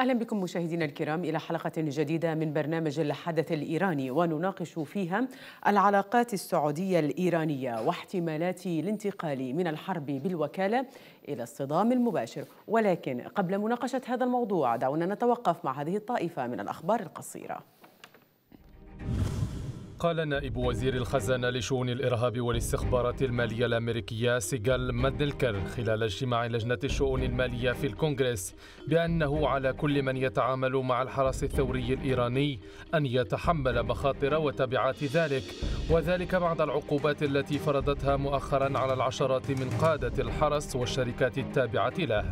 أهلا بكم مشاهدينا الكرام إلى حلقة جديدة من برنامج الحدث الإيراني ونناقش فيها العلاقات السعودية الإيرانية واحتمالات الانتقال من الحرب بالوكالة إلى الصدام المباشر ولكن قبل مناقشة هذا الموضوع دعونا نتوقف مع هذه الطائفة من الأخبار القصيرة قال نائب وزير الخزانة لشؤون الإرهاب والاستخبارات المالية الأمريكية سيغال مادلكر خلال اجتماع لجنة الشؤون المالية في الكونغرس بأنه على كل من يتعامل مع الحرس الثوري الإيراني أن يتحمل مخاطر وتبعات ذلك وذلك بعد العقوبات التي فرضتها مؤخرا على العشرات من قادة الحرس والشركات التابعة له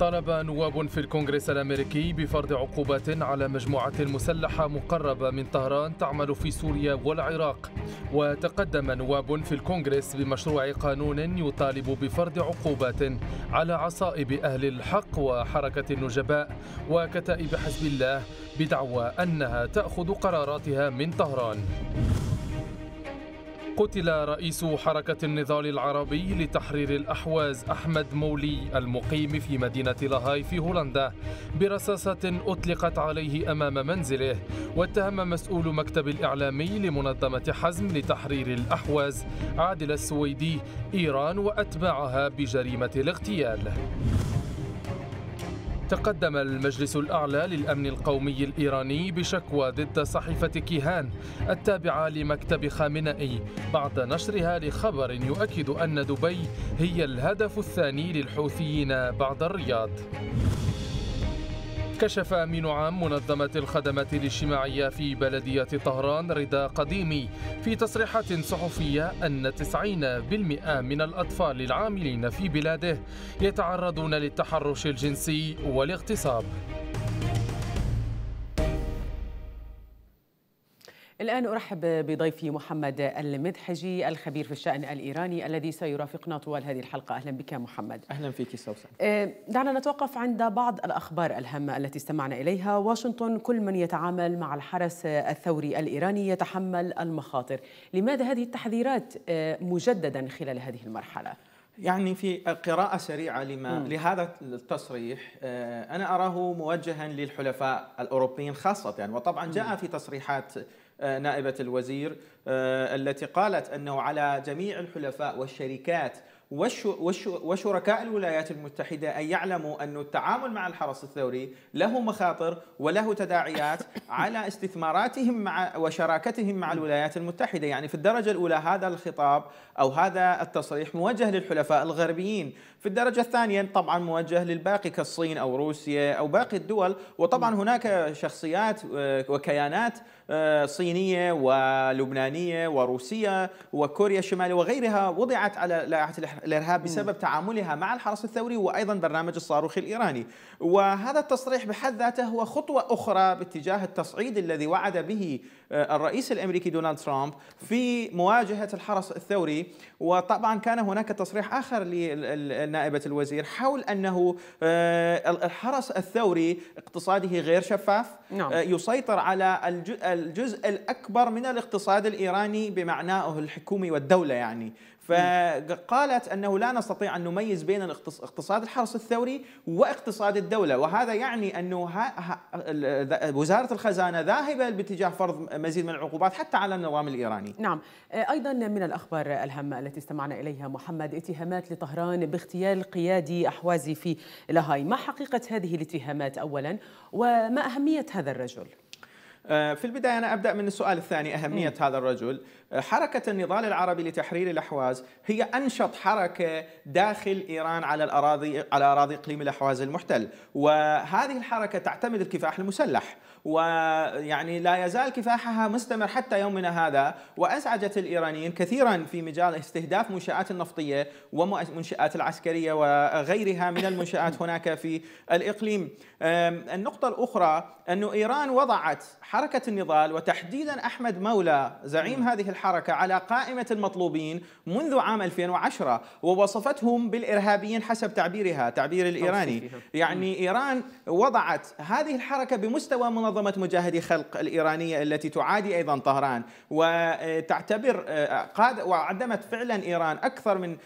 طالب نواب في الكونغرس الأمريكي بفرض عقوبات على مجموعة مسلحة مقربة من طهران تعمل في سوريا والعراق وتقدم نواب في الكونغرس بمشروع قانون يطالب بفرض عقوبات على عصائب أهل الحق وحركة النجباء وكتائب حزب الله بدعوى أنها تأخذ قراراتها من طهران قتل رئيس حركة النضال العربي لتحرير الأحواز أحمد مولي المقيم في مدينة لاهاي في هولندا برصاصة أطلقت عليه أمام منزله واتهم مسؤول مكتب الإعلامي لمنظمة حزم لتحرير الأحواز عادل السويدي إيران وأتباعها بجريمة الاغتيال تقدم المجلس الأعلى للأمن القومي الإيراني بشكوى ضد صحيفة كيهان التابعة لمكتب خامنئي بعد نشرها لخبر يؤكد أن دبي هي الهدف الثاني للحوثيين بعد الرياض كشف أمين عام منظمة الخدمات الاجتماعية في بلدية طهران رضا قديمي في تصريحات صحفية أن 90% من الأطفال العاملين في بلاده يتعرضون للتحرش الجنسي والاغتصاب الآن أرحب بضيفي محمد المدحجي الخبير في الشأن الإيراني الذي سيرافقنا طوال هذه الحلقة أهلا بك محمد أهلا فيك سوسن آه، دعنا نتوقف عند بعض الأخبار الهامة التي استمعنا إليها واشنطن كل من يتعامل مع الحرس الثوري الإيراني يتحمل المخاطر لماذا هذه التحذيرات آه، مجددا خلال هذه المرحلة؟ يعني في قراءة سريعة لما لهذا التصريح آه، أنا أراه موجها للحلفاء الأوروبيين خاصة وطبعا جاء في تصريحات آه، نائبة الوزير آه، التي قالت أنه على جميع الحلفاء والشركات وشركاء الولايات المتحدة أن يعلموا أن التعامل مع الحرس الثوري له مخاطر وله تداعيات على استثماراتهم مع وشراكتهم مع الولايات المتحدة يعني في الدرجة الأولى هذا الخطاب أو هذا التصريح موجه للحلفاء الغربيين في الدرجة الثانية طبعا موجه للباقي كالصين أو روسيا أو باقي الدول وطبعا هناك شخصيات آه، وكيانات آه، صينية ولبنانية وروسية وكوريا الشمالية وغيرها وضعت على لائحة الارهاب بسبب تعاملها مع الحرس الثوري وايضا برنامج الصاروخ الايراني وهذا التصريح بحد ذاته هو خطوه اخرى باتجاه التصعيد الذي وعد به آه، الرئيس الامريكي دونالد ترامب في مواجهه الحرس الثوري وطبعا كان هناك تصريح اخر لنائبه الوزير حول انه آه، الحرس الثوري اقتصاده غير شفاف نعم. آه، يسيطر على الجزء الاكبر من الاقتصاد الايراني بمعناه الحكومي والدوله يعني فقالت انه لا نستطيع ان نميز بين اقتصاد الحرس الثوري واقتصاد الدوله وهذا يعني انه وزاره الخزانه ذاهبه باتجاه فرض مزيد من العقوبات حتى على النظام الايراني. نعم، آه، ايضا من الاخبار الهامه التي استمعنا اليها محمد اتهامات لطهران باغتيال قيادي احوازي في لاهاي، ما حقيقه هذه الاتهامات اولا وما اهميه هذا الرجل؟ آه، في البداية أنا أبدأ من السؤال الثاني أهمية م. هذا الرجل آه، حركة النضال العربي لتحرير الأحواز هي أنشط حركة داخل إيران على الأراضي على أراضي إقليم الأحواز المحتل وهذه الحركة تعتمد الكفاح المسلح ويعني لا يزال كفاحها مستمر حتى يومنا هذا وأزعجت الإيرانيين كثيرا في مجال استهداف منشآت النفطية ومنشآت العسكرية وغيرها من المنشآت هناك في الإقليم النقطة الأخرى أن إيران وضعت حركة النضال وتحديدا أحمد مولى زعيم هذه الحركة على قائمة المطلوبين منذ عام 2010 ووصفتهم بالإرهابيين حسب تعبيرها تعبير الإيراني يعني إيران وضعت هذه الحركة بمستوى منظمة منظمة مجاهدي خلق الإيرانية التي تعادي أيضا طهران وتعتبر آه، وعدمت فعلا إيران أكثر من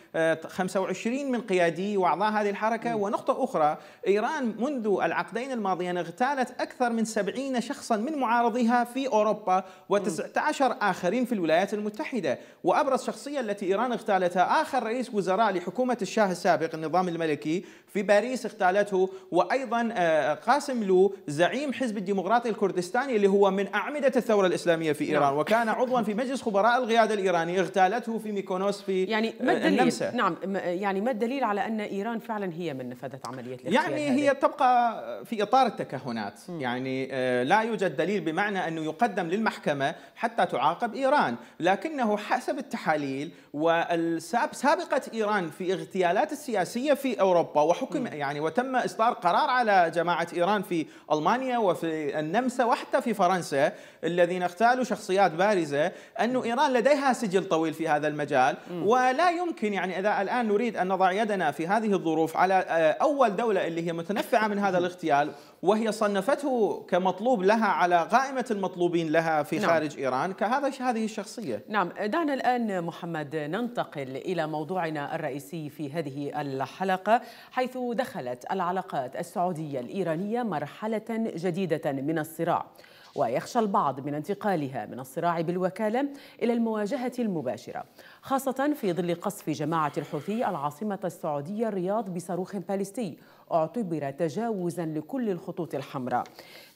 25 آه، من قيادي وأعضاء هذه الحركة ونقطة أخرى إيران منذ العقدين الماضيين اغتالت أكثر من 70 شخصا من معارضيها في أوروبا و19 آخرين في الولايات المتحدة وأبرز شخصية التي إيران اغتالتها آخر رئيس وزراء لحكومة الشاه السابق النظام الملكي في باريس اغتالته وأيضا آه، قاسم لو زعيم حزب الديمقراطية العراقي الكردستاني اللي هو من أعمدة الثورة الإسلامية في إيران نعم. وكان عضوا في مجلس خبراء القيادة الإيراني اغتالته في ميكونوس في يعني آه، ما الدليل النمسا. نعم يعني ما الدليل على أن إيران فعلا هي من نفذت عملية يعني هذه؟ هي تبقى في إطار التكهنات م. يعني آه، لا يوجد دليل بمعنى أنه يقدم للمحكمة حتى تعاقب إيران لكنه حسب التحاليل وسابقة إيران في اغتيالات السياسية في أوروبا وحكم م. يعني وتم إصدار قرار على جماعة إيران في ألمانيا وفي النمسا وحتى في فرنسا الذين اختالوا شخصيات بارزة أن إيران لديها سجل طويل في هذا المجال ولا يمكن يعني إذا الآن نريد أن نضع يدنا في هذه الظروف على آه، أول دولة اللي هي متنفعة من هذا الاغتيال وهي صنفته كمطلوب لها على قائمة المطلوبين لها في نعم. خارج إيران كهذا هذه الشخصية نعم دعنا الآن محمد ننتقل إلى موضوعنا الرئيسي في هذه الحلقة حيث دخلت العلاقات السعودية الإيرانية مرحلة جديدة من من الصراع ويخشى البعض من انتقالها من الصراع بالوكالة إلى المواجهة المباشرة خاصة في ظل قصف جماعة الحوثي العاصمة السعودية الرياض بصاروخ باليستي اعتبر تجاوزا لكل الخطوط الحمراء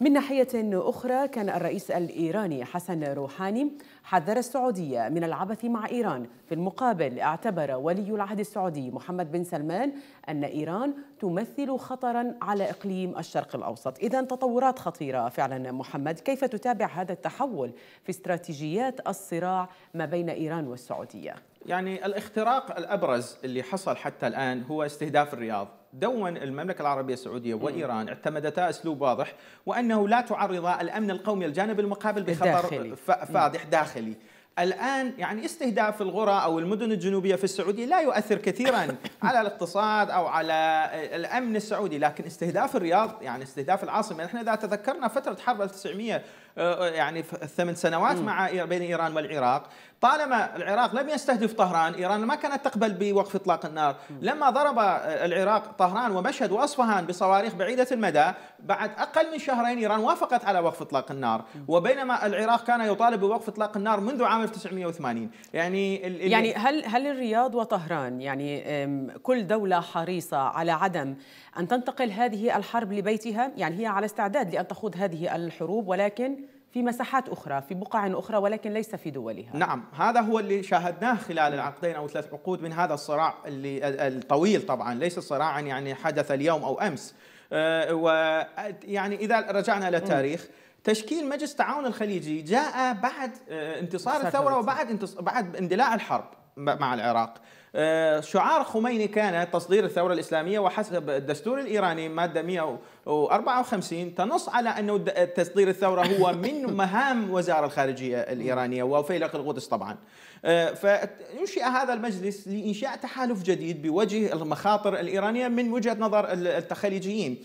من ناحية أخرى كان الرئيس الإيراني حسن روحاني حذر السعودية من العبث مع إيران في المقابل اعتبر ولي العهد السعودي محمد بن سلمان أن إيران تمثل خطرا على إقليم الشرق الأوسط إذا تطورات خطيرة فعلا محمد كيف تتابع هذا التحول في استراتيجيات الصراع ما بين إيران والسعودية؟ يعني الاختراق الأبرز اللي حصل حتى الآن هو استهداف الرياض دوما المملكة العربية السعودية وإيران اعتمدتا أسلوب واضح وأنه لا تعرض الأمن القومي الجانب المقابل بخطر فادح داخلي الآن يعني استهداف الغرى أو المدن الجنوبية في السعودية لا يؤثر كثيرا على الاقتصاد أو على الأمن السعودي لكن استهداف الرياض يعني استهداف العاصمة نحن إذا تذكرنا فترة حرب 1900 آه، يعني ثمان سنوات مع بين ايران والعراق طالما العراق لم يستهدف طهران ايران ما كانت تقبل بوقف اطلاق النار لما ضرب آه، العراق طهران ومشهد واصفهان بصواريخ بعيده المدى بعد اقل من شهرين ايران وافقت على وقف اطلاق النار وبينما العراق كان يطالب بوقف اطلاق النار منذ عام 1980 يعني يعني هل هل الرياض وطهران يعني كل دوله حريصه على عدم ان تنتقل هذه الحرب لبيتها يعني هي على استعداد لان تخوض هذه الحروب ولكن في مساحات أخرى في بقع أخرى ولكن ليس في دولها نعم هذا هو اللي شاهدناه خلال العقدين أو ثلاث عقود من هذا الصراع اللي الطويل طبعا ليس صراعا يعني حدث اليوم أو أمس آه، يعني إذا رجعنا للتاريخ تشكيل مجلس التعاون الخليجي جاء بعد آه، انتصار الثورة وبعد بعد اندلاع الحرب مع العراق آه، شعار خميني كان تصدير الثورة الإسلامية وحسب الدستور الإيراني مادة 154 تنص على أن تصدير الثورة هو من مهام وزارة الخارجية الإيرانية وفيلق القدس طبعا آه، فينشئ هذا المجلس لإنشاء تحالف جديد بوجه المخاطر الإيرانية من وجهة نظر الخليجيين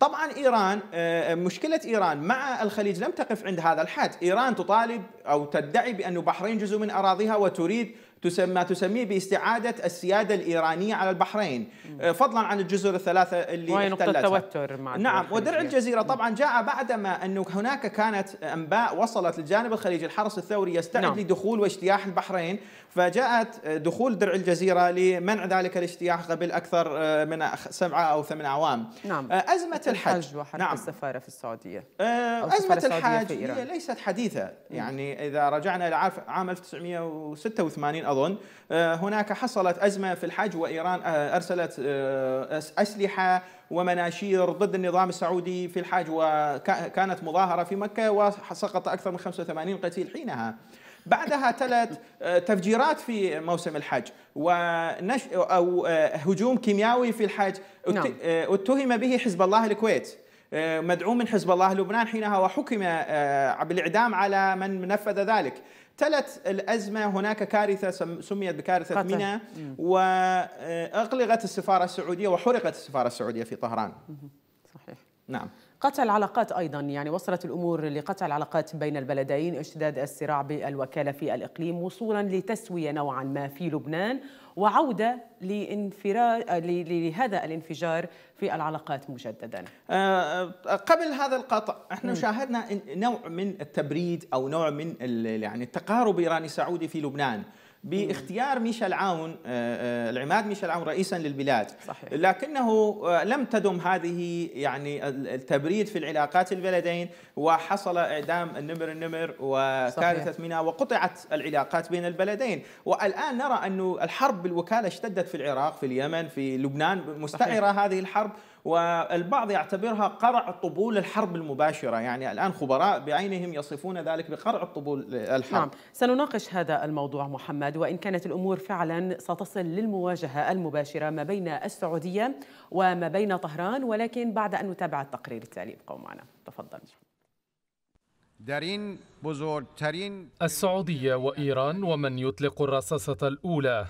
طبعا إيران آه، مشكلة إيران مع الخليج لم تقف عند هذا الحد إيران تطالب أو تدعي بأن بحرين جزء من أراضيها وتريد ما تسميه باستعاده السياده الايرانيه على البحرين آه، فضلا عن الجزر الثلاثه اللي وهي نقطه توتر نعم ودرع الجزيره طبعا جاء بعدما انه هناك كانت انباء وصلت للجانب الخليجي الحرس الثوري يستعد نعم. لدخول واجتياح البحرين فجاءت دخول درع الجزيره لمنع ذلك الاجتياح قبل اكثر آه، من سبعه او ثمان اعوام نعم آه، ازمه الحج, نعم. السفاره في السعوديه ازمه الحج هي ليست حديثه يعني اذا رجعنا الى عام 1986 أظن آه، هناك حصلت أزمة في الحج وإيران آه، أرسلت آه، أسلحة ومناشير ضد النظام السعودي في الحج وكانت مظاهرة في مكة وسقط أكثر من 85 قتيل حينها بعدها تلت تفجيرات في موسم الحج ونش أو هجوم كيميائي في الحج نعم. اتهم به حزب الله الكويت مدعوم من حزب الله لبنان حينها وحكم بالاعدام على من نفذ ذلك تلت الأزمة هناك كارثة سميت بكارثة ميناء وأغلقت آه، السفارة السعودية وحرقت السفارة السعودية في طهران صحيح نعم قطع العلاقات أيضا يعني وصلت الأمور لقطع العلاقات بين البلدين اشتداد الصراع بالوكالة في الإقليم وصولا لتسوية نوعا ما في لبنان وعودة لانفرا... آه، لهذا الانفجار في العلاقات مجددا آه، آه، قبل هذا القطع احنا م. شاهدنا نوع من التبريد او نوع من يعني التقارب ايراني سعودي في لبنان باختيار ميشيل عون آه، آه، العماد ميشيل عون رئيسا للبلاد صحيح. لكنه آه، لم تدم هذه يعني التبريد في العلاقات البلدين وحصل اعدام النمر النمر وكارثه منى وقطعت العلاقات بين البلدين والان نرى انه الحرب بالوكاله اشتدت في العراق في اليمن في لبنان مستعره صحيح. هذه الحرب والبعض يعتبرها قرع طبول الحرب المباشرة يعني الآن خبراء بعينهم يصفون ذلك بقرع طبول الحرب نعم سنناقش هذا الموضوع محمد وإن كانت الأمور فعلا ستصل للمواجهة المباشرة ما بين السعودية وما بين طهران ولكن بعد أن نتابع التقرير التالي ابقوا معنا تفضل السعودية وإيران ومن يطلق الرصاصة الأولى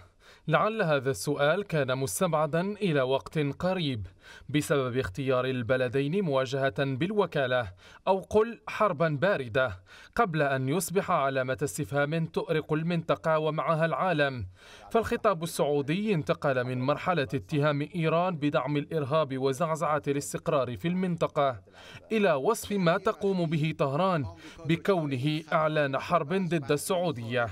لعل هذا السؤال كان مستبعدا إلى وقت قريب بسبب اختيار البلدين مواجهة بالوكالة أو قل حربا باردة قبل أن يصبح علامة استفهام تؤرق المنطقة ومعها العالم فالخطاب السعودي انتقل من مرحلة اتهام إيران بدعم الإرهاب وزعزعة الاستقرار في المنطقة إلى وصف ما تقوم به طهران بكونه إعلان حرب ضد السعودية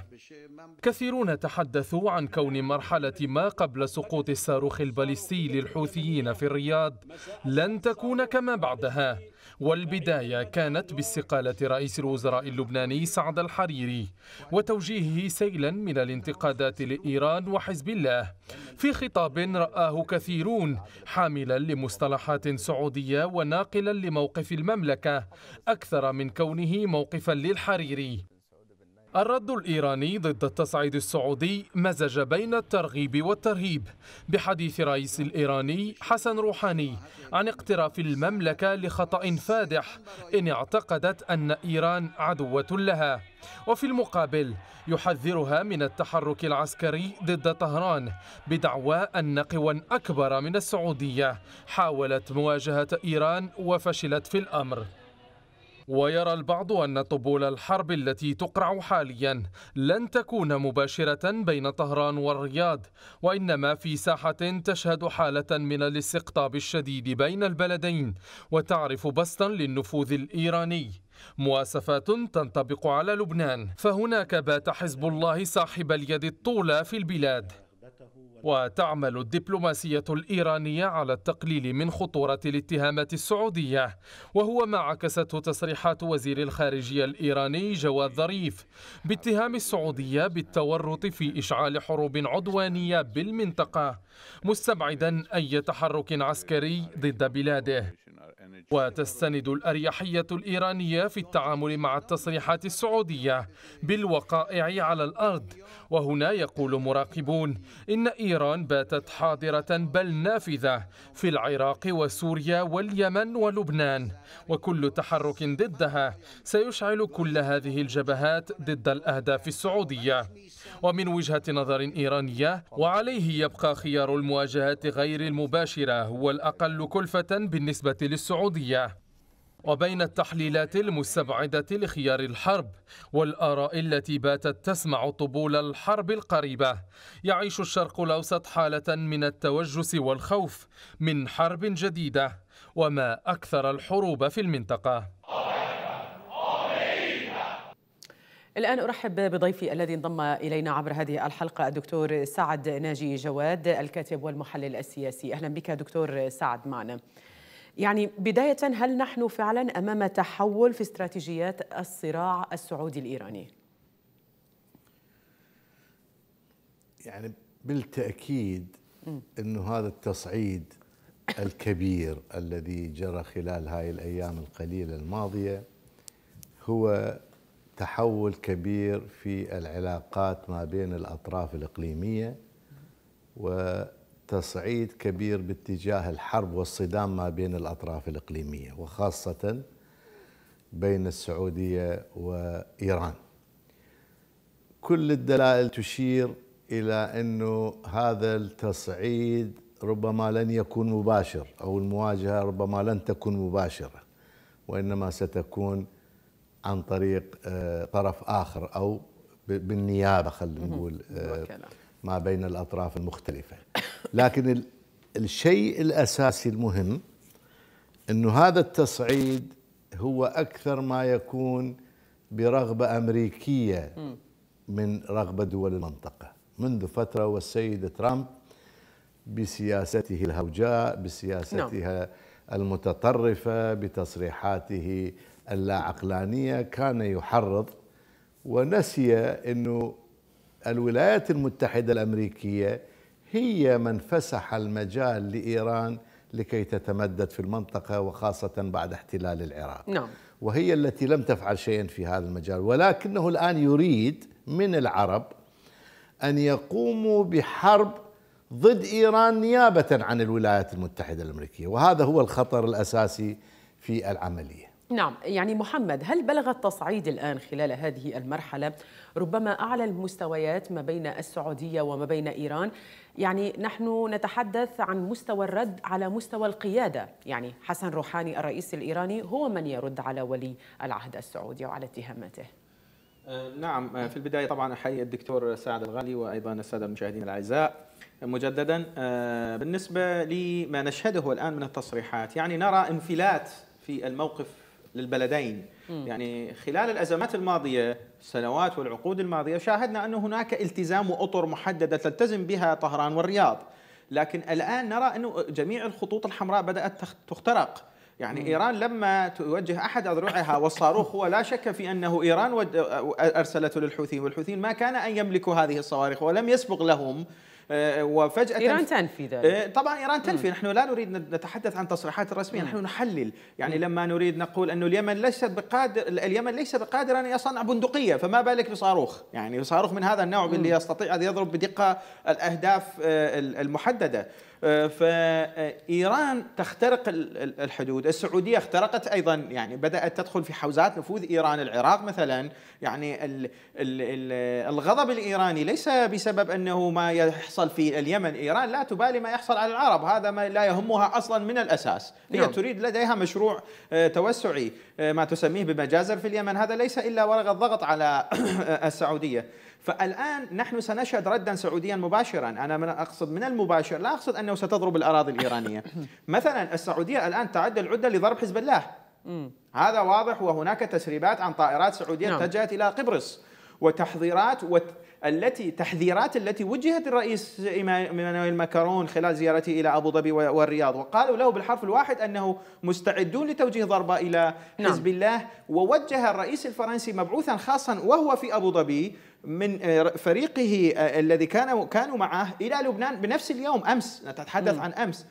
كثيرون تحدثوا عن كون مرحلة ما قبل سقوط الصاروخ البالستي للحوثيين في الرياض الرياض لن تكون كما بعدها والبداية كانت باستقالة رئيس الوزراء اللبناني سعد الحريري وتوجيهه سيلا من الانتقادات لإيران وحزب الله في خطاب رآه كثيرون حاملا لمصطلحات سعودية وناقلا لموقف المملكة أكثر من كونه موقفا للحريري الرد الإيراني ضد التصعيد السعودي مزج بين الترغيب والترهيب بحديث رئيس الإيراني حسن روحاني عن اقتراف المملكة لخطأ فادح إن اعتقدت أن إيران عدوة لها وفي المقابل يحذرها من التحرك العسكري ضد طهران بدعوى أن قوى أكبر من السعودية حاولت مواجهة إيران وفشلت في الأمر ويرى البعض أن طبول الحرب التي تقرع حاليا لن تكون مباشرة بين طهران والرياض وإنما في ساحة تشهد حالة من الاستقطاب الشديد بين البلدين وتعرف بسطا للنفوذ الإيراني مواسفات تنطبق على لبنان فهناك بات حزب الله صاحب اليد الطولى في البلاد وتعمل الدبلوماسية الإيرانية على التقليل من خطورة الاتهامات السعودية وهو ما عكسته تصريحات وزير الخارجية الإيراني جواد ظريف باتهام السعودية بالتورط في إشعال حروب عدوانية بالمنطقة مستبعدا أي تحرك عسكري ضد بلاده وتستند الأريحية الإيرانية في التعامل مع التصريحات السعودية بالوقائع على الأرض وهنا يقول مراقبون إن إيران إيران باتت حاضرة بل نافذة في العراق وسوريا واليمن ولبنان وكل تحرك ضدها سيشعل كل هذه الجبهات ضد الأهداف السعودية ومن وجهة نظر إيرانية وعليه يبقى خيار المواجهات غير المباشرة هو الأقل كلفة بالنسبة للسعودية وبين التحليلات المستبعدة لخيار الحرب والآراء التي باتت تسمع طبول الحرب القريبة يعيش الشرق الأوسط حالة من التوجس والخوف من حرب جديدة وما أكثر الحروب في المنطقة الآن أرحب بضيفي الذي انضم إلينا عبر هذه الحلقة الدكتور سعد ناجي جواد الكاتب والمحلل السياسي أهلا بك دكتور سعد معنا يعني بداية هل نحن فعلا أمام تحول في استراتيجيات الصراع السعودي الإيراني؟ يعني بالتأكيد أنه هذا التصعيد الكبير الذي جرى خلال هاي الأيام القليلة الماضية هو تحول كبير في العلاقات ما بين الأطراف الإقليمية و تصعيد كبير باتجاه الحرب والصدام ما بين الأطراف الإقليمية وخاصة بين السعودية وإيران كل الدلائل تشير إلى أنه هذا التصعيد ربما لن يكون مباشر أو المواجهة ربما لن تكون مباشرة وإنما ستكون عن طريق آه، طرف آخر أو بالنيابة خلينا نقول آه، ما بين الأطراف المختلفة لكن الشيء الأساسي المهم أنه هذا التصعيد هو أكثر ما يكون برغبة أمريكية من رغبة دول المنطقة منذ فترة والسيد ترامب بسياسته الهوجاء بسياستها نعم. المتطرفة بتصريحاته اللاعقلانية كان يحرض ونسي أنه الولايات المتحدة الأمريكية هي من فسح المجال لإيران لكي تتمدد في المنطقة وخاصة بعد احتلال العراق نعم. وهي التي لم تفعل شيئا في هذا المجال ولكنه الآن يريد من العرب أن يقوموا بحرب ضد إيران نيابة عن الولايات المتحدة الأمريكية وهذا هو الخطر الأساسي في العملية نعم يعني محمد هل بلغ التصعيد الآن خلال هذه المرحلة ربما أعلى المستويات ما بين السعودية وما بين إيران يعني نحن نتحدث عن مستوى الرد على مستوى القيادة يعني حسن روحاني الرئيس الإيراني هو من يرد على ولي العهد السعودي وعلى اتهاماته أه، نعم أه، في البداية طبعا أحيي الدكتور سعد الغالي وأيضا السادة المشاهدين الأعزاء مجددا أه، بالنسبة لما نشهده الآن من التصريحات يعني نرى انفلات في الموقف للبلدين م. يعني خلال الأزمات الماضية السنوات والعقود الماضية شاهدنا أن هناك التزام وأطر محددة تلتزم بها طهران والرياض لكن الآن نرى أن جميع الخطوط الحمراء بدأت تخترق يعني إيران لما توجه أحد أذرعها والصاروخ هو لا شك في أنه إيران أرسلته للحوثيين والحوثيين ما كان أن يملكوا هذه الصواريخ ولم يسبق لهم آه، وفجاه ايران تنفي ذلك آه، طبعا ايران تنفي نحن لا نريد نتحدث عن تصريحات رسميه نحن نحلل يعني لما نريد نقول انه اليمن ليست بقادر اليمن ليس بقادر ان يصنع بندقيه فما بالك بصاروخ يعني صاروخ من هذا النوع اللي يستطيع ان يضرب بدقه الاهداف آه، المحدده آه، فايران تخترق الحدود، السعوديه اخترقت ايضا يعني بدات تدخل في حوزات نفوذ ايران، العراق مثلا يعني الغضب الايراني ليس بسبب انه ما يحصل في اليمن، ايران لا تبالي ما يحصل على العرب، هذا ما لا يهمها اصلا من الاساس، هي نعم. تريد لديها مشروع آه، توسعي آه، ما تسميه بمجازر في اليمن، هذا ليس الا ورقه ضغط على السعوديه. فالآن نحن سنشهد ردا سعوديا مباشرا أنا من أقصد من المباشر لا أقصد أنه ستضرب الأراضي الإيرانية مثلا السعودية الآن تعد العدة لضرب حزب الله هذا واضح وهناك تسريبات عن طائرات سعودية نعم. اتجهت إلى قبرص وتحضيرات التي تحذيرات التي وجهت الرئيس ايمانويل ماكرون خلال زيارته الى ابو ظبي والرياض وقالوا له بالحرف الواحد انه مستعدون لتوجيه ضربه الى نعم. حزب الله ووجه الرئيس الفرنسي مبعوثا خاصا وهو في ابو ظبي من آه، فريقه آه، الذي كانوا كانوا معه الى لبنان بنفس اليوم امس نتحدث عن امس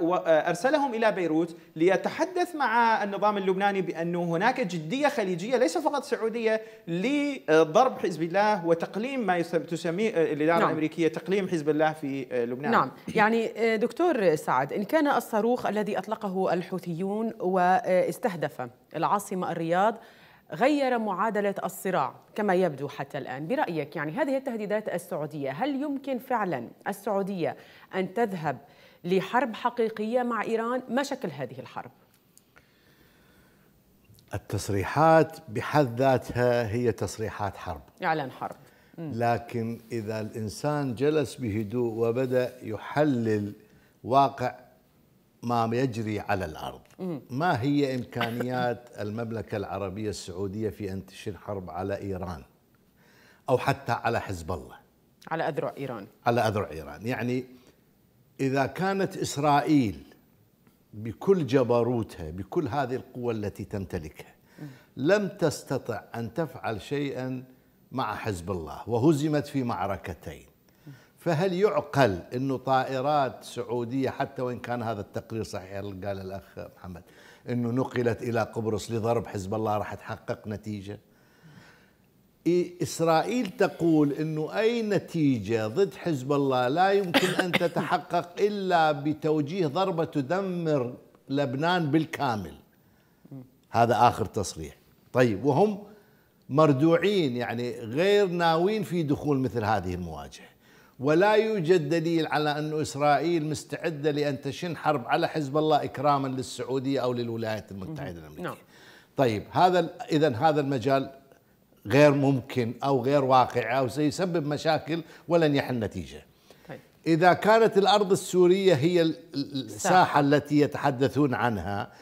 وارسلهم الى بيروت ليتحدث مع النظام اللبناني بانه هناك جديه خليجيه ليس فقط سعوديه لضرب حزب الله وتقليم ما تسميه الاداره نعم. الامريكيه تقليم حزب الله في لبنان. نعم، يعني دكتور سعد ان كان الصاروخ الذي اطلقه الحوثيون واستهدف العاصمه الرياض غير معادلة الصراع كما يبدو حتى الآن برأيك يعني هذه التهديدات السعودية هل يمكن فعلا السعودية أن تذهب لحرب حقيقية مع إيران ما شكل هذه الحرب؟ التصريحات بحد ذاتها هي تصريحات حرب إعلان حرب لكن إذا الإنسان جلس بهدوء وبدأ يحلل واقع ما يجري على الارض ما هي امكانيات المملكه العربيه السعوديه في ان تشن حرب على ايران او حتى على حزب الله على اذرع ايران على اذرع ايران يعني إذا كانت إسرائيل بكل جبروتها بكل هذه القوة التي تمتلكها لم تستطع أن تفعل شيئا مع حزب الله وهزمت في معركتين فهل يعقل أنه طائرات سعودية حتى وإن كان هذا التقرير صحيح قال الأخ محمد أنه نقلت إلى قبرص لضرب حزب الله راح تحقق نتيجة إسرائيل تقول أنه أي نتيجة ضد حزب الله لا يمكن أن تتحقق إلا بتوجيه ضربة تدمر لبنان بالكامل هذا آخر تصريح طيب وهم مردوعين يعني غير ناوين في دخول مثل هذه المواجهة ولا يوجد دليل على أن إسرائيل مستعدة لأن تشن حرب على حزب الله إكراما للسعودية أو للولايات المتحدة الأمريكية نعم. طيب هذا إذا هذا المجال غير ممكن أو غير واقعه أو سيسبب مشاكل ولن يحل نتيجة طيب. إذا كانت الأرض السورية هي الساحة التي يتحدثون عنها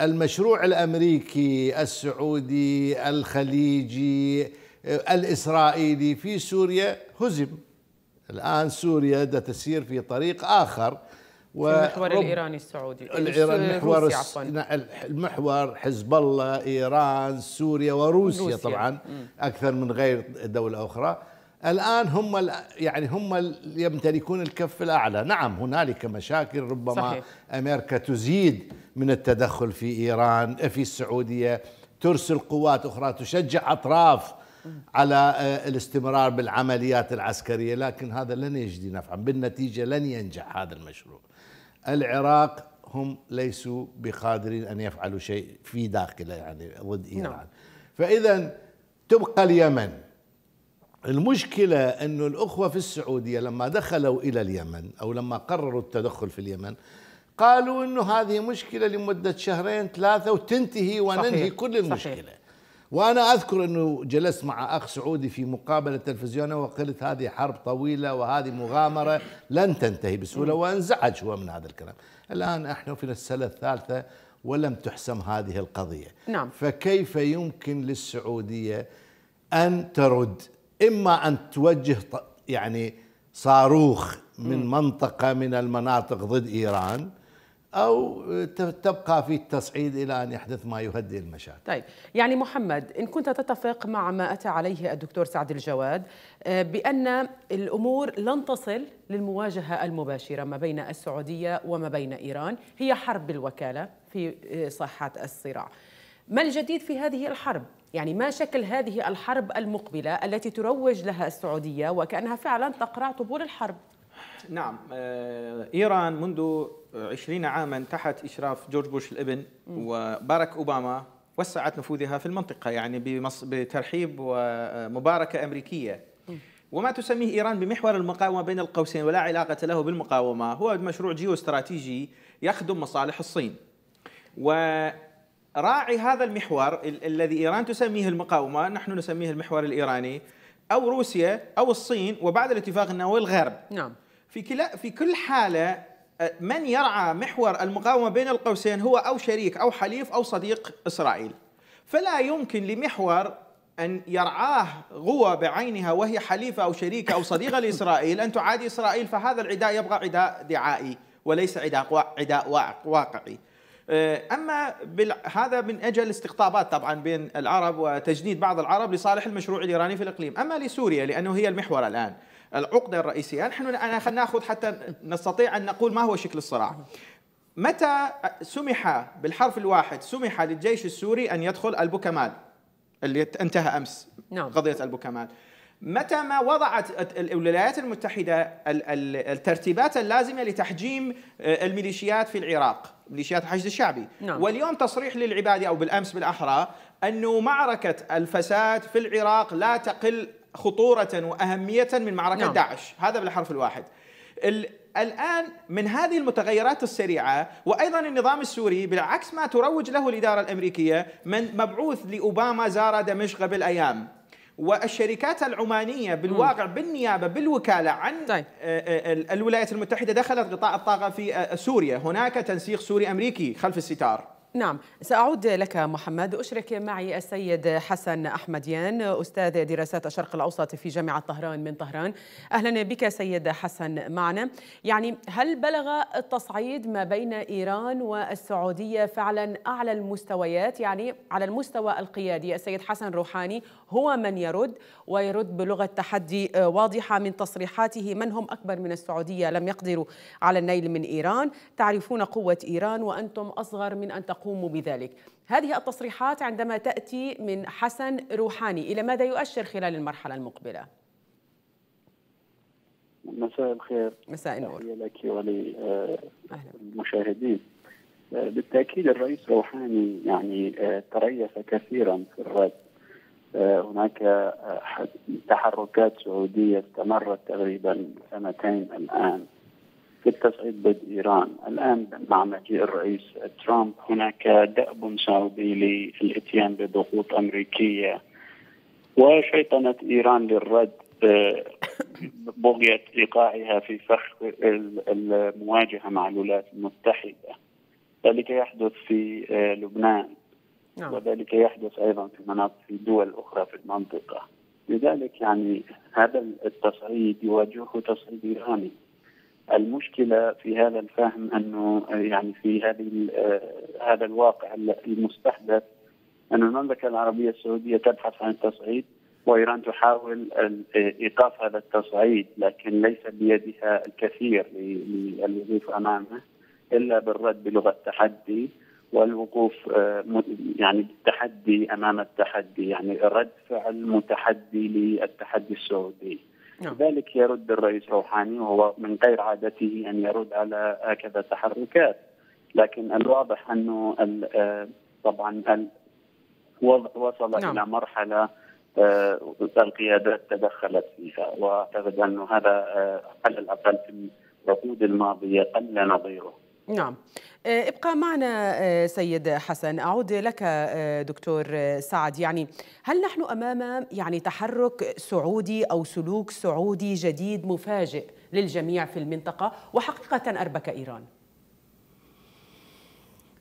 المشروع الأمريكي السعودي الخليجي الإسرائيلي في سوريا هزم الآن سوريا تسير في طريق آخر و المحور الايراني السعودي الايراني المحور المحور حزب الله ايران سوريا وروسيا روسيا. طبعا م. اكثر من غير دوله اخرى الان هم يعني هم يمتلكون الكف الاعلى نعم هنالك مشاكل ربما صحيح. امريكا تزيد من التدخل في ايران في السعوديه ترسل قوات اخرى تشجع اطراف على آه، الاستمرار بالعمليات العسكريه لكن هذا لن يجدي نفعا بالنتيجه لن ينجح هذا المشروع العراق هم ليسوا بقادرين أن يفعلوا شيء في داخله يعني ضد نعم. إيران نعم. فإذا تبقى اليمن المشكلة انه الأخوة في السعودية لما دخلوا إلى اليمن أو لما قرروا التدخل في اليمن قالوا أنه هذه مشكلة لمدة شهرين ثلاثة وتنتهي وننهي صحيح. كل المشكلة صحيح. وانا اذكر انه جلست مع اخ سعودي في مقابله تلفزيونيه وقلت هذه حرب طويله وهذه مغامره لن تنتهي بسهوله وانزعج هو من هذا الكلام. الان احنا في السنه الثالثه ولم تحسم هذه القضيه. نعم. فكيف يمكن للسعوديه ان ترد؟ اما ان توجه يعني صاروخ من منطقه من المناطق ضد ايران أو تبقى في التصعيد إلى أن يحدث ما يهدئ المشاكل طيب يعني محمد إن كنت تتفق مع ما أتى عليه الدكتور سعد الجواد آه، بأن الأمور لن تصل للمواجهة المباشرة ما بين السعودية وما بين إيران هي حرب الوكالة في آه، صحة الصراع ما الجديد في هذه الحرب؟ يعني ما شكل هذه الحرب المقبلة التي تروج لها السعودية وكأنها فعلا تقرع طبول الحرب؟ نعم آه، إيران منذ 20 عاما تحت إشراف جورج بوش الابن وبارك أوباما وسعت نفوذها في المنطقة يعني بترحيب ومباركة أمريكية وما تسميه إيران بمحور المقاومة بين القوسين ولا علاقة له بالمقاومة هو مشروع جيو استراتيجي يخدم مصالح الصين وراعي هذا المحور ال الذي إيران تسميه المقاومة نحن نسميه المحور الإيراني أو روسيا أو الصين وبعد الاتفاق النووي الغرب نعم في كلا في كل حالة أه، من يرعى محور المقاومة بين القوسين هو أو شريك أو حليف أو صديق إسرائيل فلا يمكن لمحور أن يرعاه قوة بعينها وهي حليفة أو شريكة أو صديقة لإسرائيل أن تعادي إسرائيل فهذا العداء يبقى عداء دعائي وليس عداء عداء واقعي أه، أما هذا من أجل استقطابات طبعا بين العرب وتجنيد بعض العرب لصالح المشروع الإيراني في الإقليم أما لسوريا لأنه هي المحور الآن العقدة الرئيسية يعني نحن نأخذ حتى نستطيع أن نقول ما هو شكل الصراع متى سمح بالحرف الواحد سمح للجيش السوري أن يدخل البوكمال اللي انتهى أمس نعم. قضية البوكمال متى ما وضعت الولايات المتحدة الترتيبات اللازمة لتحجيم آه، الميليشيات في العراق ميليشيات الحشد الشعبي نعم. واليوم تصريح للعبادي أو بالأمس بالأحرى أنه معركة الفساد في العراق لا تقل خطورة وأهمية من معركة نعم. داعش هذا بالحرف الواحد الآن من هذه المتغيرات السريعة وأيضا النظام السوري بالعكس ما تروج له الإدارة الأمريكية من مبعوث لأوباما زار دمشق قبل أيام والشركات العمانية بالواقع بالنيابة بالوكالة عن طيب. آه، آه، الولايات المتحدة دخلت غطاء الطاقة في آه، سوريا هناك تنسيق سوري أمريكي خلف الستار نعم سأعود لك محمد أشرك معي السيد حسن أحمديان أستاذ دراسات الشرق الأوسط في جامعة طهران من طهران أهلا بك سيد حسن معنا يعني هل بلغ التصعيد ما بين إيران والسعودية فعلا أعلى المستويات يعني على المستوى القيادي السيد حسن روحاني هو من يرد ويرد بلغة تحدي واضحة من تصريحاته من هم أكبر من السعودية لم يقدروا على النيل من إيران تعرفون قوة إيران وأنتم أصغر من أن تقوم تقوم بذلك هذه التصريحات عندما تأتي من حسن روحاني إلى ماذا يؤشر خلال المرحلة المقبلة؟ مساء الخير مساء النور لك وللمشاهدين آه، بالتأكيد الرئيس روحاني يعني آه، تريث كثيرا في الرد آه، هناك تحركات سعودية استمرت تقريبا سنتين الآن للتصعيد ضد ايران، الان مع مجيء الرئيس ترامب هناك دأب سعودي للاتيان بضغوط امريكيه وشيطنه ايران للرد بغية إيقاعها في فخ المواجهة مع الولايات المتحدة ذلك يحدث في آه، لبنان نعم. وذلك يحدث أيضا في مناطق في دول أخرى في المنطقة لذلك يعني هذا التصعيد يواجهه تصعيد إيراني المشكله في هذا الفهم انه آه، يعني في هذه آه، هذا الواقع المستحدث ان المملكه العربيه السعوديه تبحث عن التصعيد وايران تحاول آه، ايقاف هذا التصعيد لكن ليس بيدها الكثير للوقوف امامه الا بالرد بلغه تحدي والوقوف يعني بالتحدي امام التحدي يعني رد فعل متحدي للتحدي السعودي. لذلك نعم. يرد الرئيس روحاني وهو من غير عادته أن يرد على هكذا تحركات لكن الواضح أنه آه، طبعا الوضع وصل نعم. إلى مرحلة آه، القيادات تدخلت فيها واعتقد أنه هذا آه، على الأقل في العقود الماضية قل نظيره نعم آه، ابقى معنا آه، سيد حسن اعود لك آه، دكتور سعد يعني هل نحن امام يعني تحرك سعودي او سلوك سعودي جديد مفاجئ للجميع في المنطقه وحقيقه اربك ايران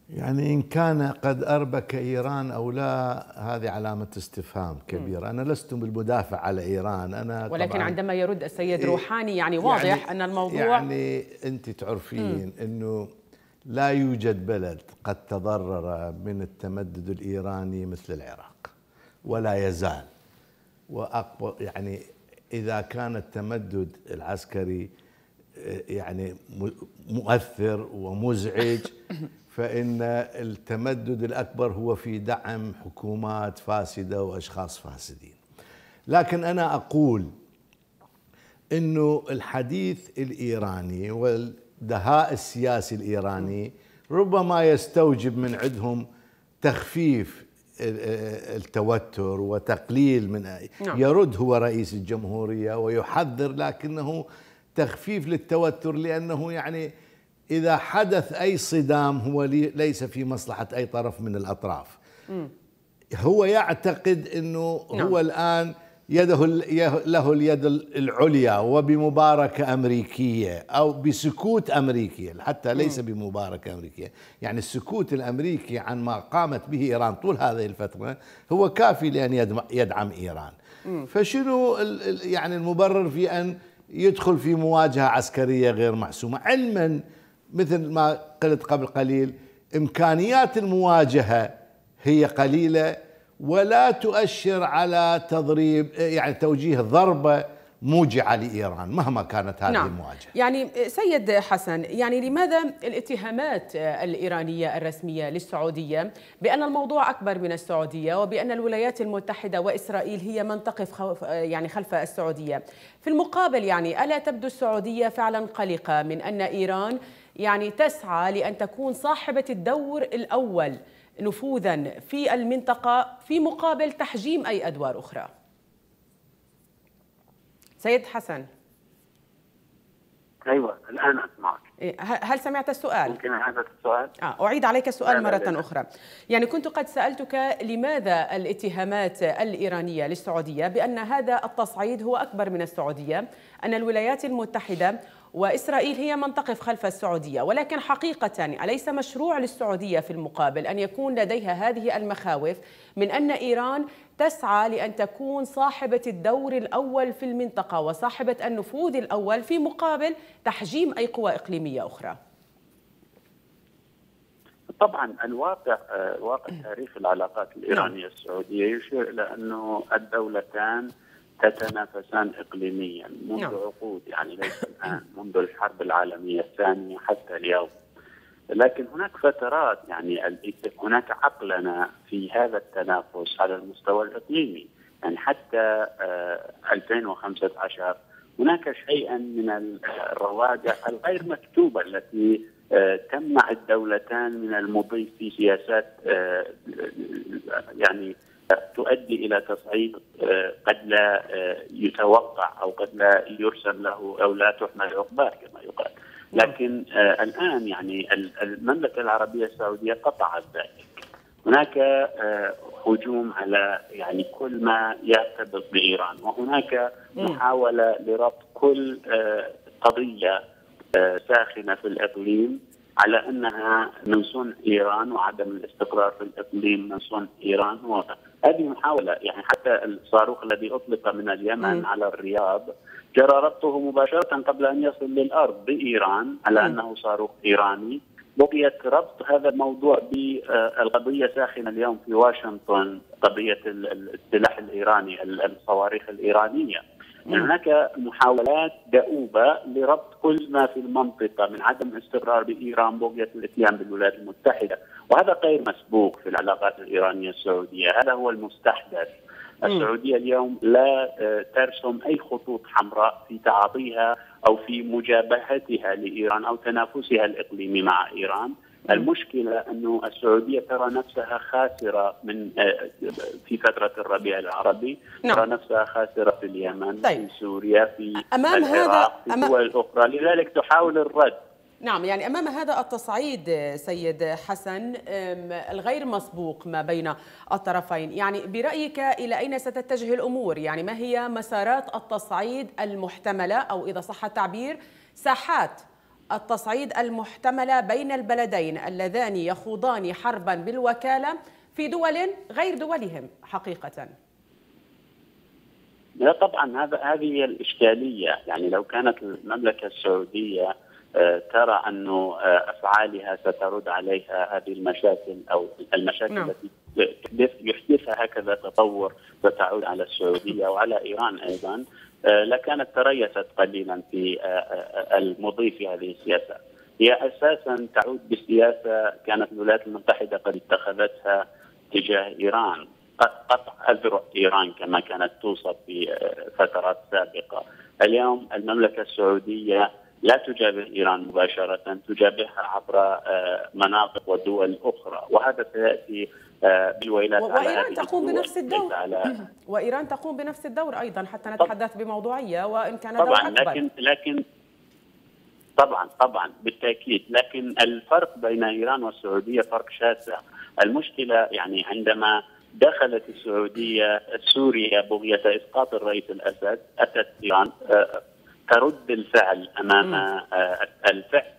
يعني ان كان قد اربك ايران او لا هذه علامه استفهام كبيره، انا لست بالمدافع على ايران انا ولكن عندما يرد السيد إيه، روحاني يعني واضح يعني ان الموضوع يعني انت تعرفين انه لا يوجد بلد قد تضرر من التمدد الإيراني مثل العراق ولا يزال وأقوى يعني إذا كان التمدد العسكري آه، يعني مؤثر ومزعج فإن التمدد الأكبر هو في دعم حكومات فاسدة وأشخاص فاسدين لكن أنا أقول أنه الحديث الإيراني وال دهاء السياسي الإيراني ربما يستوجب من عندهم تخفيف التوتر وتقليل من نعم. يرد هو رئيس الجمهورية ويحذر لكنه تخفيف للتوتر لأنه يعني إذا حدث أي صدام هو ليس في مصلحة أي طرف من الأطراف هو يعتقد أنه نعم. هو الآن يده له اليد العليا وبمباركة أمريكية أو بسكوت أمريكي حتى ليس بمباركة أمريكية يعني السكوت الأمريكي عن ما قامت به إيران طول هذه الفترة هو كافي لأن يدعم إيران فشنو يعني المبرر في أن يدخل في مواجهة عسكرية غير محسومة علما مثل ما قلت قبل قليل إمكانيات المواجهة هي قليلة ولا تؤشر على تضريب يعني توجيه ضربه موجعه لايران مهما كانت هذه نعم. المواجهه. يعني سيد حسن يعني لماذا الاتهامات الايرانيه الرسميه للسعوديه بان الموضوع اكبر من السعوديه وبان الولايات المتحده واسرائيل هي من تقف يعني خلف السعوديه. في المقابل يعني الا تبدو السعوديه فعلا قلقه من ان ايران يعني تسعى لان تكون صاحبه الدور الاول نفوذا في المنطقة في مقابل تحجيم أي أدوار أخرى سيد حسن أيوة الآن أسمعك إيه، هل سمعت السؤال؟ ممكن هذا السؤال؟ آه أعيد عليك السؤال مرة أخرى يعني كنت قد سألتك لماذا الاتهامات الإيرانية للسعودية بأن هذا التصعيد هو أكبر من السعودية أن الولايات المتحدة وإسرائيل هي من تقف خلف السعودية ولكن حقيقة أليس مشروع للسعودية في المقابل أن يكون لديها هذه المخاوف من أن إيران تسعى لأن تكون صاحبة الدور الأول في المنطقة وصاحبة النفوذ الأول في مقابل تحجيم أي قوى إقليمية أخرى طبعا الواقع آه، واقع تاريخ العلاقات الإيرانية السعودية يشير إلى أنه الدولتان تتنافسان اقليميا منذ نعم. عقود يعني ليس الان منذ الحرب العالميه الثانيه حتى اليوم لكن هناك فترات يعني هناك عقلنه في هذا التنافس على المستوى الاقليمي يعني حتى 2015 آه، هناك شيئا من الرواجع الغير مكتوبه التي آه، تمنع الدولتان من المضي في سياسات آه، يعني تؤدي الى تصعيد آه، قد لا آه، يتوقع او قد لا يرسم له او لا تحمل عقباه كما يقال. لكن آه، الان يعني المملكه العربيه السعوديه قطعت ذلك. هناك هجوم على يعني كل ما يرتبط بايران وهناك محاوله لربط كل قضيه ساخنه في الاقليم على انها من صنع ايران وعدم الاستقرار في الاقليم من صنع ايران وهذه محاوله يعني حتى الصاروخ الذي اطلق من اليمن م. على الرياض جرى ربطه مباشره قبل ان يصل للارض بايران على م. انه صاروخ ايراني بقيت ربط هذا الموضوع بالقضيه ساخنه اليوم في واشنطن قضيه السلاح الايراني الصواريخ الايرانيه نعم. هناك محاولات دؤوبة لربط كل ما في المنطقة من عدم استقرار بإيران بغية الإتيان بالولايات المتحدة وهذا غير مسبوق في العلاقات الإيرانية السعودية هذا هو المستحدث السعودية اليوم لا آه، ترسم أي خطوط حمراء في تعاطيها أو في مجابهتها لإيران أو تنافسها الإقليمي مع إيران المشكله انه السعوديه ترى نفسها خاسره من آه، في فتره الربيع العربي نعم. ترى نفسها خاسره في اليمن طيب. في سوريا في امام العراق هذا في أمام... دول اخرى لذلك تحاول الرد نعم يعني امام هذا التصعيد آه، سيد حسن الغير مسبوق ما بين الطرفين يعني برايك الى اين ستتجه الامور يعني ما هي مسارات التصعيد المحتمله او اذا صح التعبير ساحات التصعيد المحتملة بين البلدين اللذان يخوضان حربا بالوكالة في دول غير دولهم حقيقة لا طبعا هذا هذه هي الإشكالية يعني لو كانت المملكة السعودية آه، ترى انه آه، افعالها سترد عليها هذه المشاكل او المشاكل نعم. التي يحدثها هكذا تطور ستعود على السعوديه وعلى ايران ايضا آه، لكانت تريثت قليلا في المضي في هذه السياسه. هي اساسا تعود بسياسه كانت الولايات المتحده قد اتخذتها تجاه ايران قطع اذرع ايران كما كانت توصف في فترات سابقه. اليوم المملكه السعوديه لا تجابه ايران مباشره تجابهها عبر آه، مناطق ودول اخرى وهذا سياتي آه، بالويلات على وايران تقوم بنفس الدور على وايران تقوم بنفس الدور ايضا حتى نتحدث بموضوعيه وان كان طبعا أكبر. لكن لكن طبعا طبعا بالتاكيد لكن الفرق بين ايران والسعوديه فرق شاسع المشكله يعني عندما دخلت السعوديه سوريا بغيه اسقاط الرئيس الاسد اتت ايران آه، ترد الفعل امام الفعل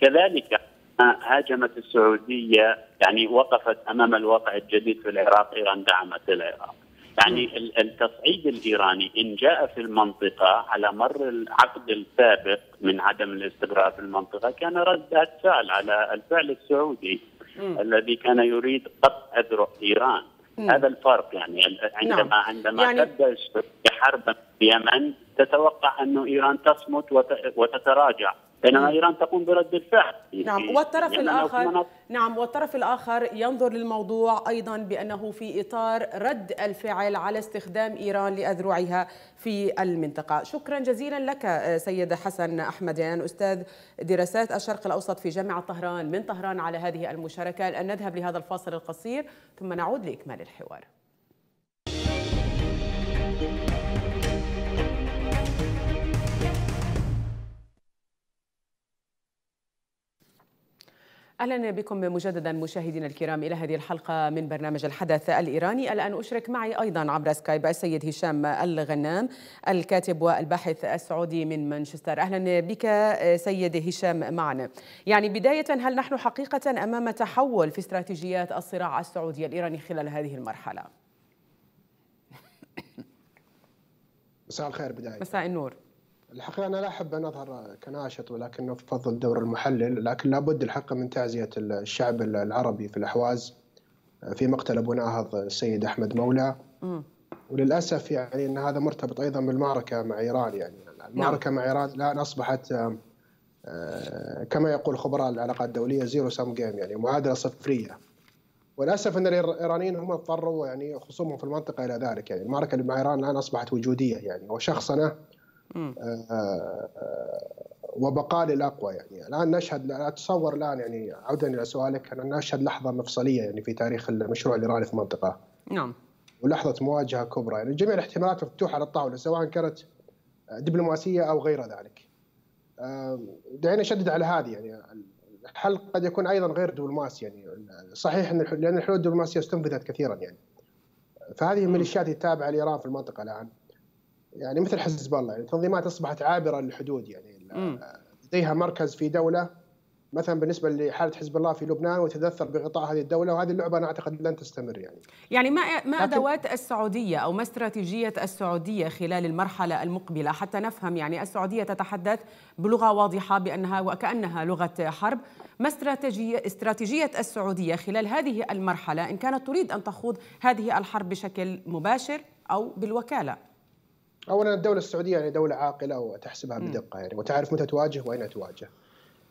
كذلك هاجمت السعوديه يعني وقفت امام الواقع الجديد في العراق ايران دعمت العراق يعني التصعيد الايراني ان جاء في المنطقه على مر العقد السابق من عدم الاستقرار في المنطقه كان رد فعل على الفعل السعودي الذي كان يريد قطع اذرع ايران مم. هذا الفرق يعني عندما نعم. عندما يعني... تبدا حرب في اليمن تتوقع انه ايران تصمت وت... وتتراجع بينما ايران تقوم برد الفعل نعم إيه، والطرف الاخر نعم والطرف الاخر ينظر للموضوع ايضا بانه في اطار رد الفعل على استخدام ايران لاذرعها في المنطقه شكرا جزيلا لك آه، سيد حسن احمديان يعني استاذ دراسات الشرق الاوسط في جامعه طهران من طهران على هذه المشاركه الان نذهب لهذا الفاصل القصير ثم نعود لاكمال الحوار اهلا بكم مجددا مشاهدينا الكرام الى هذه الحلقه من برنامج الحدث الايراني الان اشرك معي ايضا عبر سكايب السيد هشام الغنام الكاتب والباحث السعودي من مانشستر اهلا بك سيد هشام معنا يعني بدايه هل نحن حقيقه امام تحول في استراتيجيات الصراع السعودي الايراني خلال هذه المرحله مساء الخير بدايه مساء النور الحقيقه انا لا احب ان اظهر كناشط ولكن افضل دور المحلل لكن لابد الحقيقه من تعزيه الشعب العربي في الاحواز آه، في مقتل ابو ناهض آه، السيد احمد مولى وللاسف يعني ان هذا مرتبط ايضا بالمعركه مع ايران يعني المعركه نعم. مع ايران الان اصبحت آه، كما يقول خبراء العلاقات الدوليه زيرو سم جيم يعني معادله صفريه وللاسف ان الايرانيين هم اضطروا يعني خصومهم في المنطقه الى ذلك يعني المعركه مع ايران الان اصبحت وجوديه يعني وشخصنه آه، آه، وبقاء للاقوى يعني الان نشهد اتصور الان يعني عودا الى سؤالك أن نشهد لحظه مفصليه يعني في تاريخ المشروع الايراني في المنطقه. نعم. ولحظه مواجهه كبرى يعني جميع الاحتمالات مفتوحه على الطاوله سواء كانت دبلوماسيه او غير ذلك. دعينا نشدد على هذه يعني الحل قد يكون ايضا غير دبلوماسي يعني صحيح ان لان الحلول الدبلوماسيه استنفذت كثيرا يعني. فهذه الميليشيات التابعه لايران في المنطقه الان يعني مثل حزب الله يعني تنظيمات اصبحت عابره للحدود يعني لديها مركز في دوله مثلا بالنسبه لحاله حزب الله في لبنان وتدثر بغطاء هذه الدوله وهذه اللعبه انا اعتقد لن تستمر يعني. يعني ما ما ادوات السعوديه او ما استراتيجيه السعوديه خلال المرحله المقبله حتى نفهم يعني السعوديه تتحدث بلغه واضحه بانها وكانها لغه حرب، ما استراتيجيه استراتيجيه السعوديه خلال هذه المرحله ان كانت تريد ان تخوض هذه الحرب بشكل مباشر او بالوكاله؟ اولا الدوله السعوديه يعني دوله عاقله وتحسبها بدقه يعني وتعرف متى تواجه واين تواجه.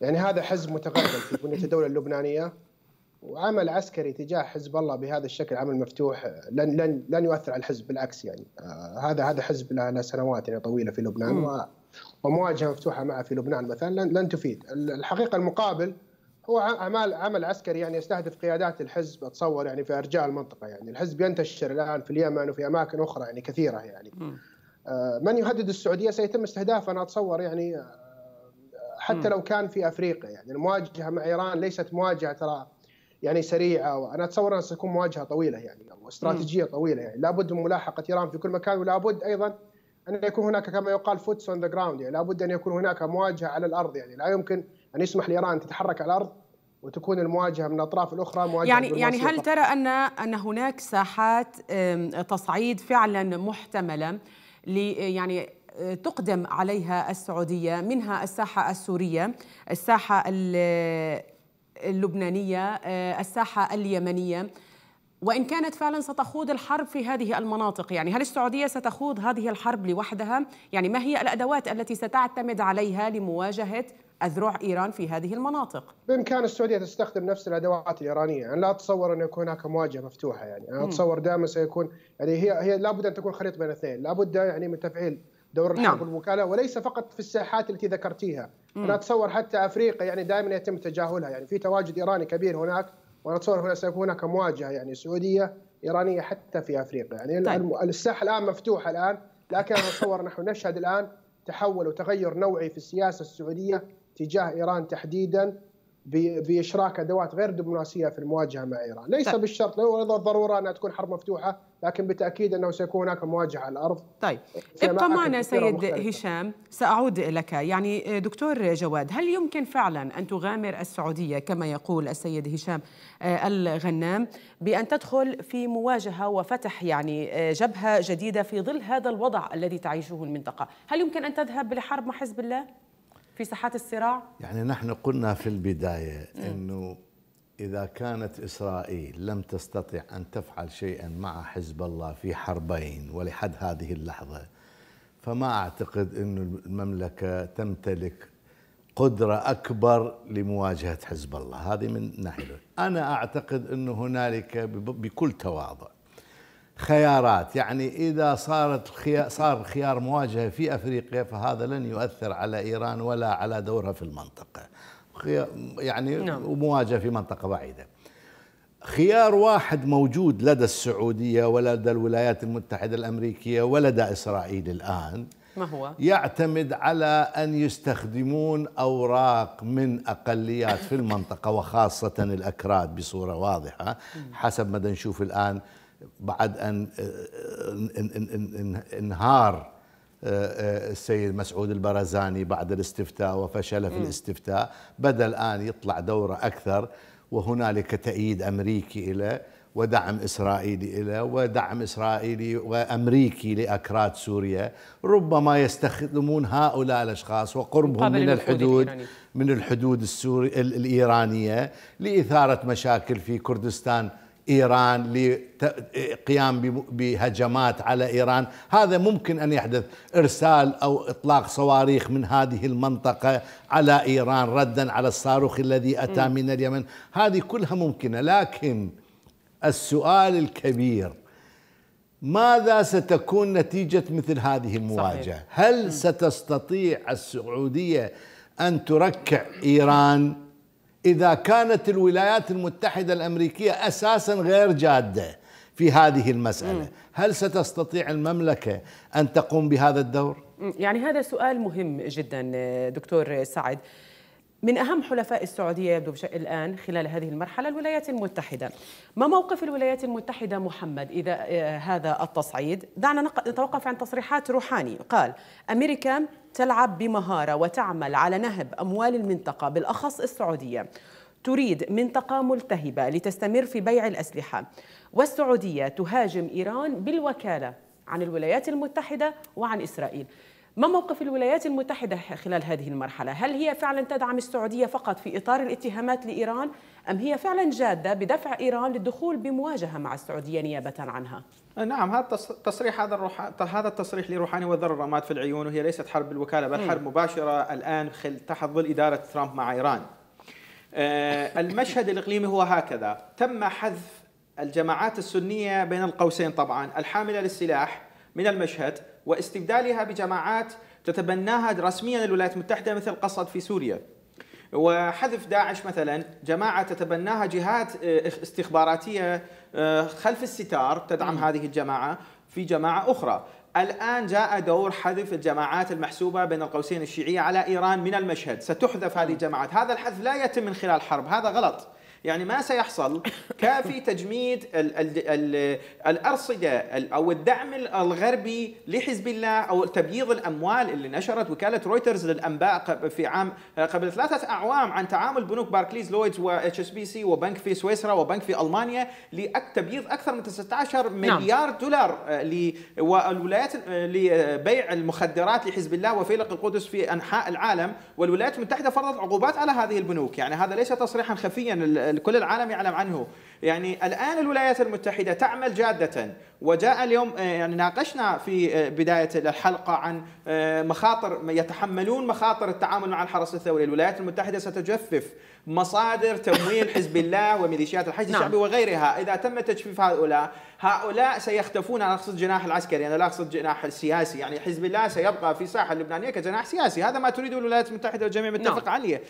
يعني هذا حزب متغلغل في بنيه الدوله اللبنانيه وعمل عسكري تجاه حزب الله بهذا الشكل عمل مفتوح لن لن لن يؤثر على الحزب بالعكس يعني آه هذا هذا حزب له سنوات يعني طويله في لبنان ومواجهه مفتوحه معه في لبنان مثلا لن, لن تفيد الحقيقه المقابل هو اعمال عمل عسكري يعني يستهدف قيادات الحزب اتصور يعني في ارجاء المنطقه يعني الحزب ينتشر الان في اليمن وفي اماكن اخرى يعني كثيره يعني م. آه، من يهدد السعوديه سيتم استهدافه انا اتصور يعني آه، حتى لو كان في افريقيا يعني المواجهه مع ايران ليست مواجهه ترى يعني سريعه وانا اتصور انها ستكون مواجهه طويله يعني واستراتيجيه طويله يعني لابد من ملاحقه ايران في كل مكان ولابد ايضا ان يكون هناك كما يقال فوتس اون ذا جراوند يعني لابد ان يكون هناك مواجهه على الارض يعني لا يمكن ان يسمح لايران ان تتحرك على الارض وتكون المواجهه من الاطراف الاخرى مواجهه يعني يعني هل ترى ان ان هناك ساحات تصعيد فعلا محتمله لي يعني آه، تقدم عليها السعودية منها الساحة السورية الساحة اللبنانية آه، الساحة اليمنية وإن كانت فعلا ستخوض الحرب في هذه المناطق يعني هل السعودية ستخوض هذه الحرب لوحدها؟ يعني ما هي الأدوات التي ستعتمد عليها لمواجهة أذرع إيران في هذه المناطق بإمكان السعودية تستخدم نفس الأدوات الإيرانية أنا لا أتصور أن يكون هناك مواجهة مفتوحة يعني أنا أتصور دائما سيكون يعني هي هي لابد أن تكون خليط بين الاثنين لابد يعني من تفعيل دور الحرب نعم. والوكاله وليس فقط في الساحات التي ذكرتيها مم. انا اتصور حتى افريقيا يعني دائما يتم تجاهلها يعني في تواجد ايراني كبير هناك وانا اتصور هنا سيكون هناك مواجهه يعني سعوديه ايرانيه حتى في افريقيا يعني طيب. الساحه الان مفتوحه الان لكن انا اتصور نحن نشهد الان تحول وتغير نوعي في السياسه السعوديه تجاه ايران تحديدا باشراك ادوات غير دبلوماسيه في المواجهه مع ايران، ليس طيب. بالشرط لو الضروره انها تكون حرب مفتوحه، لكن بالتاكيد انه سيكون هناك مواجهه على الارض. طيب ابقى معنا سيد مختلفة. هشام، ساعود لك، يعني دكتور جواد، هل يمكن فعلا ان تغامر السعوديه كما يقول السيد هشام آه، الغنام بان تدخل في مواجهه وفتح يعني آه، جبهه جديده في ظل هذا الوضع الذي تعيشه المنطقه، هل يمكن ان تذهب لحرب مع حزب الله؟ في ساحات الصراع؟ يعني نحن قلنا في البداية أنه إذا كانت إسرائيل لم تستطع أن تفعل شيئا مع حزب الله في حربين ولحد هذه اللحظة فما أعتقد أن المملكة تمتلك قدرة أكبر لمواجهة حزب الله هذه من ناحية أنا أعتقد أن هنالك بكل تواضع خيارات يعني إذا صارت خيار صار خيار مواجهة في أفريقيا فهذا لن يؤثر على إيران ولا على دورها في المنطقة يعني نعم. ومواجهة في منطقة بعيدة خيار واحد موجود لدى السعودية ولدى الولايات المتحدة الأمريكية ولدى إسرائيل الآن ما هو؟ يعتمد على أن يستخدمون أوراق من أقليات في المنطقة وخاصة الأكراد بصورة واضحة حسب ما نشوف الآن بعد أن انهار آه، آه، السيد مسعود البرزاني بعد الاستفتاء وفشل في الاستفتاء بدأ الآن يطلع دورة أكثر وهنالك تأييد أمريكي إلى ودعم إسرائيلي إلى ودعم إسرائيلي وأمريكي لأكراد سوريا ربما يستخدمون هؤلاء الأشخاص وقربهم من الحدود من الحدود السوري الإيرانية لإثارة مشاكل في كردستان ايران لقيام بهجمات على ايران هذا ممكن ان يحدث ارسال او اطلاق صواريخ من هذه المنطقه على ايران ردا على الصاروخ الذي اتى من اليمن هذه كلها ممكنه لكن السؤال الكبير ماذا ستكون نتيجه مثل هذه المواجهه هل ستستطيع السعوديه ان تركع ايران إذا كانت الولايات المتحدة الأمريكية أساسا غير جادة في هذه المسألة هل ستستطيع المملكة أن تقوم بهذا الدور؟ يعني هذا سؤال مهم جدا دكتور سعد من أهم حلفاء السعودية يبدو الآن خلال هذه المرحلة الولايات المتحدة ما موقف الولايات المتحدة محمد إذا آه، هذا التصعيد؟ دعنا نتوقف عن تصريحات روحاني قال أمريكا تلعب بمهارة وتعمل على نهب أموال المنطقة بالأخص السعودية تريد منطقة ملتهبة لتستمر في بيع الأسلحة والسعودية تهاجم إيران بالوكالة عن الولايات المتحدة وعن إسرائيل ما موقف الولايات المتحدة خلال هذه المرحلة؟ هل هي فعلا تدعم السعودية فقط في إطار الاتهامات لإيران؟ أم هي فعلا جادة بدفع إيران للدخول بمواجهة مع السعودية نيابة عنها؟ نعم هذا التصريح هذا الروح... هذا التصريح لروحاني وذر الرماد في العيون وهي ليست حرب بالوكالة بل حرب مباشرة الآن خل... تحت ظل إدارة ترامب مع إيران. آه، المشهد الإقليمي هو هكذا تم حذف الجماعات السنية بين القوسين طبعا الحاملة للسلاح من المشهد واستبدالها بجماعات تتبناها رسميا الولايات المتحدة مثل قصد في سوريا وحذف داعش مثلا جماعة تتبناها جهات آه، استخباراتية آه، خلف الستار تدعم م. هذه الجماعة في جماعة أخرى الآن جاء دور حذف الجماعات المحسوبة بين القوسين الشيعية على إيران من المشهد ستحذف هذه الجماعات هذا الحذف لا يتم من خلال حرب هذا غلط يعني ما سيحصل كافي تجميد الـ الـ الـ الأرصدة أو الدعم الغربي لحزب الله أو تبييض الأموال اللي نشرت وكالة رويترز للأنباء في عام آه، قبل ثلاثة أعوام عن تعامل بنوك باركليز لويدز واتش اس بي سي وبنك في سويسرا وبنك في ألمانيا لتبييض أكثر من 16 نعم. مليار نعم. دولار آه، والولايات آه، لبيع المخدرات لحزب الله وفيلق القدس في أنحاء العالم والولايات المتحدة فرضت عقوبات على هذه البنوك يعني هذا ليس تصريحا خفيا كل العالم يعلم عنه يعني الآن الولايات المتحدة تعمل جادة وجاء اليوم آه، يعني ناقشنا في آه، بدايه الحلقه عن آه، مخاطر يتحملون مخاطر التعامل مع الحرس الثوري، الولايات المتحده ستجفف مصادر تمويل حزب الله وميليشيات الحشد نعم. الشعبي وغيرها، اذا تم تجفيف هؤلاء، هؤلاء سيختفون انا اقصد جناح العسكري، انا يعني لا اقصد جناح السياسي، يعني حزب الله سيبقى في الساحه اللبنانيه كجناح سياسي، هذا ما تريده الولايات المتحده والجميع نعم. متفق نعم. عليه.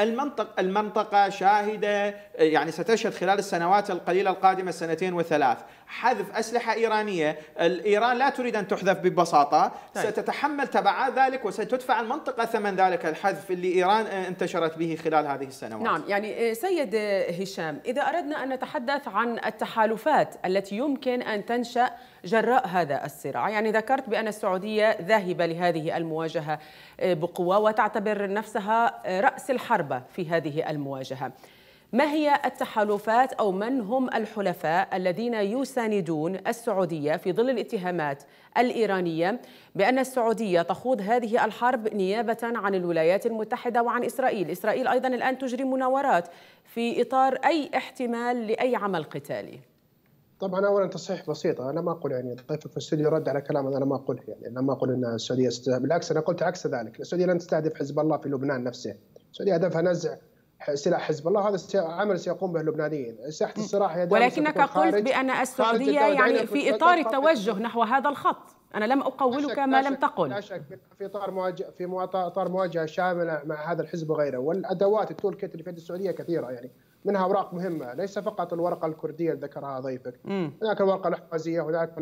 المنطق المنطقه شاهده يعني ستشهد خلال السنوات القليله القادمه السنتين وثلاث حذف أسلحة إيرانية إيران لا تريد أن تحذف ببساطة طيب. ستتحمل تبعات ذلك وستدفع المنطقة ثمن ذلك الحذف اللي إيران انتشرت به خلال هذه السنوات نعم يعني آه، سيد هشام إذا أردنا أن نتحدث عن التحالفات التي يمكن أن تنشأ جراء هذا الصراع يعني ذكرت بأن السعودية ذاهبة لهذه المواجهة آه، بقوة وتعتبر نفسها آه، رأس الحربة في هذه المواجهة ما هي التحالفات أو من هم الحلفاء الذين يساندون السعودية في ظل الاتهامات الإيرانية بأن السعودية تخوض هذه الحرب نيابة عن الولايات المتحدة وعن إسرائيل إسرائيل أيضا الآن تجري مناورات في إطار أي احتمال لأي عمل قتالي طبعا اولا تصحيح بسيط انا ما اقول يعني ضيفك في الاستوديو رد على كلام انا ما اقوله يعني انا ما اقول ان السعوديه ست... بالعكس انا قلت عكس ذلك، السعوديه لن تستهدف حزب الله في لبنان نفسه، السعوديه هدفها نزع سلاح حزب الله هذا عمل سيقوم به اللبنانيين ساحه الصراع هي ولكنك قلت بان السعوديه يعني في اطار التوجه نحو هذا الخط انا لم اقولك ما لم تقل لا شك في اطار مواجهه في اطار مواجهه شامله مع هذا الحزب وغيره والادوات التول كيت اللي في يد السعوديه كثيره يعني منها اوراق مهمه ليس فقط الورقه الكرديه اللي ذكرها ضيفك هناك الورقه الاحوازيه هناك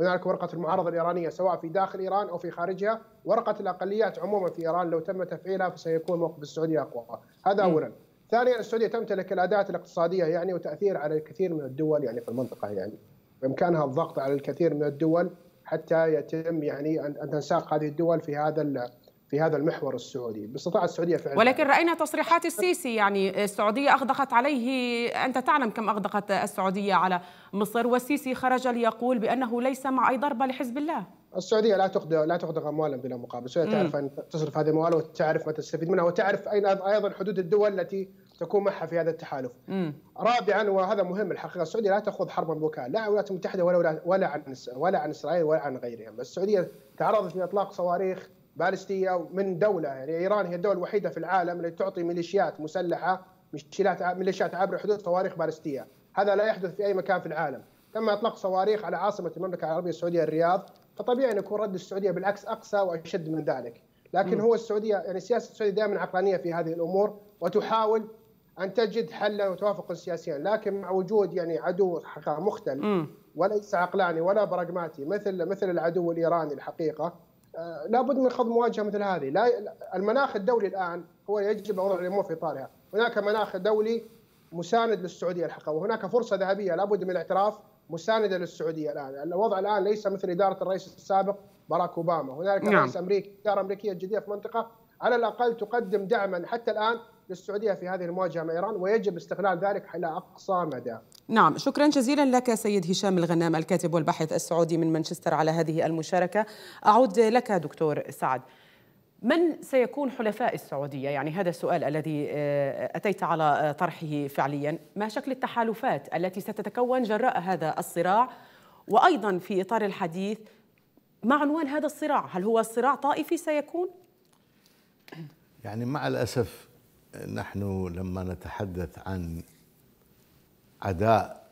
هناك ورقه المعارضه الايرانيه سواء في داخل ايران او في خارجها، ورقه الاقليات عموما في ايران لو تم تفعيلها فسيكون موقف السعوديه اقوى، هذا اولا. ثانيا السعوديه تمتلك الاداه الاقتصاديه يعني وتاثير على الكثير من الدول يعني في المنطقه يعني بامكانها الضغط على الكثير من الدول حتى يتم يعني ان تنساق هذه الدول في هذا في هذا المحور السعودي باستطاعة السعودية فعلا ولكن رأينا تصريحات السيسي يعني السعودية أغدقت عليه أنت تعلم كم أغدقت السعودية على مصر والسيسي خرج ليقول بأنه ليس مع أي ضربة لحزب الله السعوديه لا تخدع لا تخدع اموالا بلا مقابل، السعوديه تعرف ان تصرف هذه الاموال وتعرف ما تستفيد منها وتعرف اين ايضا حدود الدول التي تكون معها في هذا التحالف. مم. رابعا وهذا مهم الحقيقه السعوديه لا تخوض حربا بكاء لا عن الولايات المتحده ولا ولا عن ولا عن اسرائيل ولا عن غيرهم، السعوديه تعرضت لاطلاق صواريخ بالستيه من دوله يعني ايران هي الدوله الوحيده في العالم التي تعطي ميليشيات مسلحه ميليشيات عبر الحدود صواريخ بالستيه، هذا لا يحدث في اي مكان في العالم، تم اطلاق صواريخ على عاصمه المملكه العربيه السعوديه الرياض، فطبيعي ان يكون رد السعوديه بالعكس اقسى واشد من ذلك، لكن م. هو السعوديه يعني السياسه السعوديه دائما عقلانيه في هذه الامور وتحاول ان تجد حلا وتوافقا سياسيا، لكن مع وجود يعني عدو مختل وليس عقلاني ولا براغماتي مثل مثل العدو الايراني الحقيقه آه، لابد من خوض مواجهه مثل هذه لا المناخ الدولي الان هو يجب وضع الامور في اطارها هناك مناخ دولي مساند للسعوديه الحقيقه وهناك فرصه ذهبيه لابد من الاعتراف مسانده للسعوديه الان، الوضع الان ليس مثل اداره الرئيس السابق باراك اوباما، هنالك نعم. رئيس امريكي، اداره امريكيه جديده في المنطقه على الاقل تقدم دعما حتى الان للسعوديه في هذه المواجهه مع ايران ويجب استغلال ذلك الى اقصى مدى. نعم شكرا جزيلا لك سيد هشام الغنام الكاتب والباحث السعودي من مانشستر على هذه المشاركه. اعود لك دكتور سعد. من سيكون حلفاء السعوديه؟ يعني هذا السؤال الذي آه، اتيت على طرحه فعليا، ما شكل التحالفات التي ستتكون جراء هذا الصراع؟ وايضا في اطار الحديث ما عنوان هذا الصراع؟ هل هو صراع طائفي سيكون؟ يعني مع الاسف نحن لما نتحدث عن عداء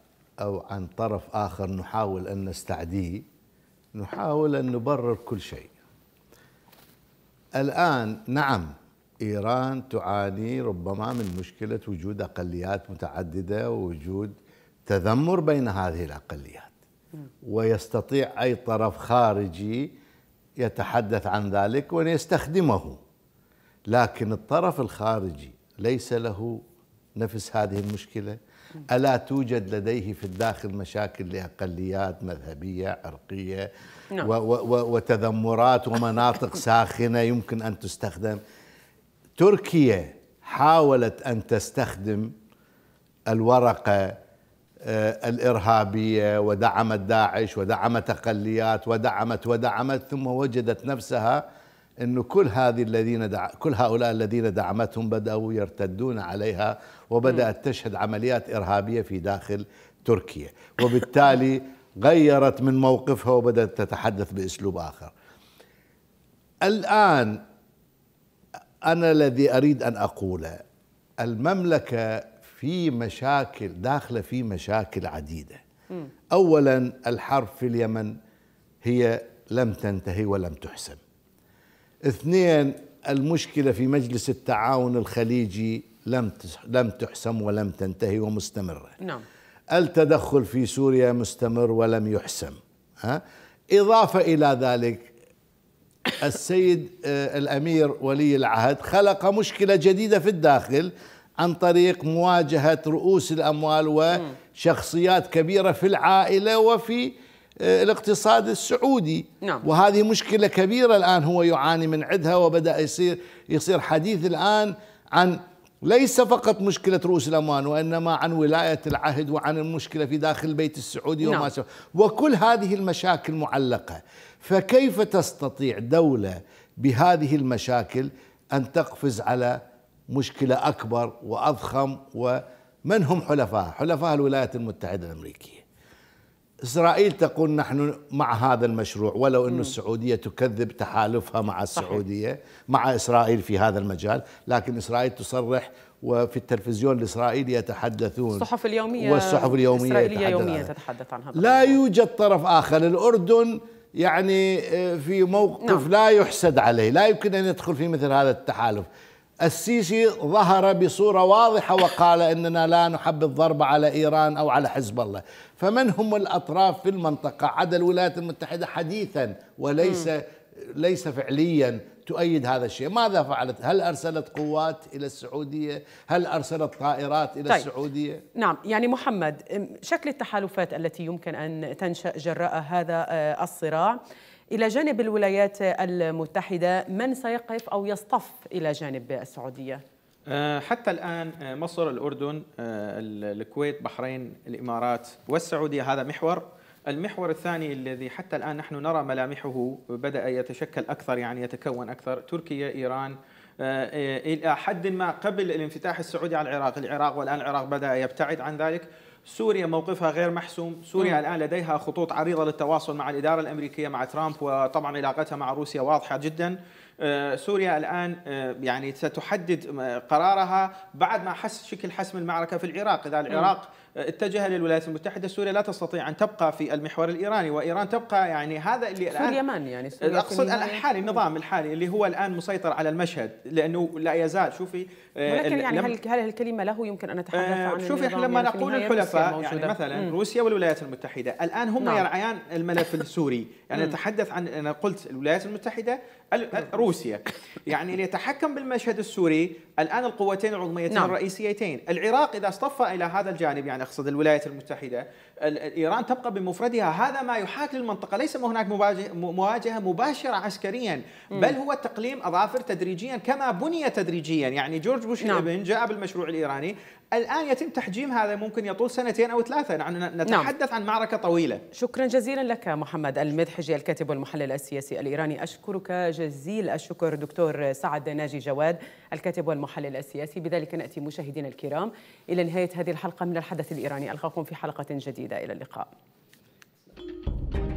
أو عن طرف آخر نحاول أن نستعديه نحاول أن نبرر كل شيء الآن نعم إيران تعاني ربما من مشكلة وجود أقليات متعددة ووجود تذمر بين هذه الأقليات ويستطيع أي طرف خارجي يتحدث عن ذلك ويستخدمه لكن الطرف الخارجي ليس له نفس هذه المشكله ألا توجد لديه في الداخل مشاكل لأقليات مذهبية عرقية نعم. و و وتذمرات ومناطق ساخنة يمكن أن تستخدم تركيا حاولت أن تستخدم الورقة آه، الإرهابية ودعمت داعش ودعمت أقليات ودعمت ودعمت ثم وجدت نفسها انه كل هذه الذين دع... كل هؤلاء الذين دعمتهم بداوا يرتدون عليها وبدات تشهد عمليات ارهابيه في داخل تركيا وبالتالي غيرت من موقفها وبدات تتحدث باسلوب اخر الان انا الذي اريد ان اقوله المملكه في مشاكل داخله في مشاكل عديده اولا الحرب في اليمن هي لم تنتهي ولم تحسم اثنين المشكلة في مجلس التعاون الخليجي لم لم تحسم ولم تنتهي ومستمرة نعم التدخل في سوريا مستمر ولم يحسم ها إضافة إلى ذلك السيد آه، الأمير ولي العهد خلق مشكلة جديدة في الداخل عن طريق مواجهة رؤوس الأموال وشخصيات كبيرة في العائلة وفي آه، الاقتصاد السعودي نعم. وهذه مشكلة كبيرة الآن هو يعاني من عدها وبدأ يصير يصير حديث الآن عن ليس فقط مشكلة رؤوس الأموال وإنما عن ولاية العهد وعن المشكلة في داخل البيت السعودي نعم. وما سوى وكل هذه المشاكل معلقة فكيف تستطيع دولة بهذه المشاكل أن تقفز على مشكلة أكبر وأضخم ومن هم حلفاء حلفاء الولايات المتحدة الأمريكية إسرائيل تقول نحن مع هذا المشروع ولو أن السعودية تكذب تحالفها مع السعودية مع إسرائيل في هذا المجال لكن إسرائيل تصرح وفي التلفزيون الإسرائيلي يتحدثون الصحف اليومية والصحف اليومية الإسرائيلية يتحدث يومية تتحدث هذا لا يوجد طرف آخر الأردن يعني آه، في موقف نعم. لا يحسد عليه لا يمكن أن يدخل في مثل هذا التحالف السيسي ظهر بصورة واضحة وقال أننا لا نحب الضرب على إيران أو على حزب الله فمن هم الأطراف في المنطقة عدا الولايات المتحدة حديثا وليس م. ليس فعليا تؤيد هذا الشيء ماذا فعلت هل أرسلت قوات إلى السعودية هل أرسلت طائرات إلى طيب. السعودية نعم يعني محمد شكل التحالفات التي يمكن أن تنشأ جراء هذا آه، الصراع إلى جانب الولايات المتحدة من سيقف أو يصطف إلى جانب السعودية آه، حتى الآن آه، مصر الأردن آه، الكويت بحرين الإمارات والسعودية هذا محور المحور الثاني الذي حتى الآن نحن نرى ملامحه بدأ يتشكل أكثر يعني يتكون أكثر تركيا إيران إلى حد ما قبل الانفتاح السعودي على العراق العراق والآن العراق بدأ يبتعد عن ذلك سوريا موقفها غير محسوم سوريا الآن لديها خطوط عريضة للتواصل مع الإدارة الأمريكية مع ترامب وطبعا علاقتها مع روسيا واضحة جدا آه، سوريا الآن آه، يعني ستحدد آه، قرارها بعد ما حس شكل حسم المعركة في العراق إذا العراق اتجه للولايات المتحده سوريا لا تستطيع ان تبقى في المحور الايراني وايران تبقى يعني هذا اللي الان سوريا مان يعني سوريا اقصد الحالي يعني؟ النظام الحالي اللي هو الان مسيطر على المشهد لانه لا يزال شوفي ولكن يعني هل هل الكلمه له يمكن ان نتحدث عن شوفي احنا لما يعني نقول الحلفاء يعني مثلا مم. روسيا والولايات المتحده الان هم نعم. يرعيان الملف السوري يعني نتحدث عن انا قلت الولايات المتحده روسيا يعني ليتحكم بالمشهد السوري الان القوتين العظميتين نعم. الرئيسيتين العراق اذا اصطفى الى هذا الجانب يعني اقصد الولايات المتحده ايران تبقى بمفردها هذا ما يحاك للمنطقه ليس هناك مواجهه مباشره عسكريا بل هو تقليم اظافر تدريجيا كما بني تدريجيا يعني جورج بوش نعم. الابن جاء بالمشروع الايراني الان يتم تحجيم هذا ممكن يطول سنتين او ثلاثه نحن نعم. نتحدث نعم. عن معركه طويله شكرا جزيلا لك محمد المدحجي الكاتب والمحلل السياسي الايراني اشكرك جزيل الشكر دكتور سعد ناجي جواد الكاتب والمحلل السياسي بذلك ناتي مشاهدينا الكرام الى نهايه هذه الحلقه من الحدث الايراني القاكم في حلقه جديده الى اللقاء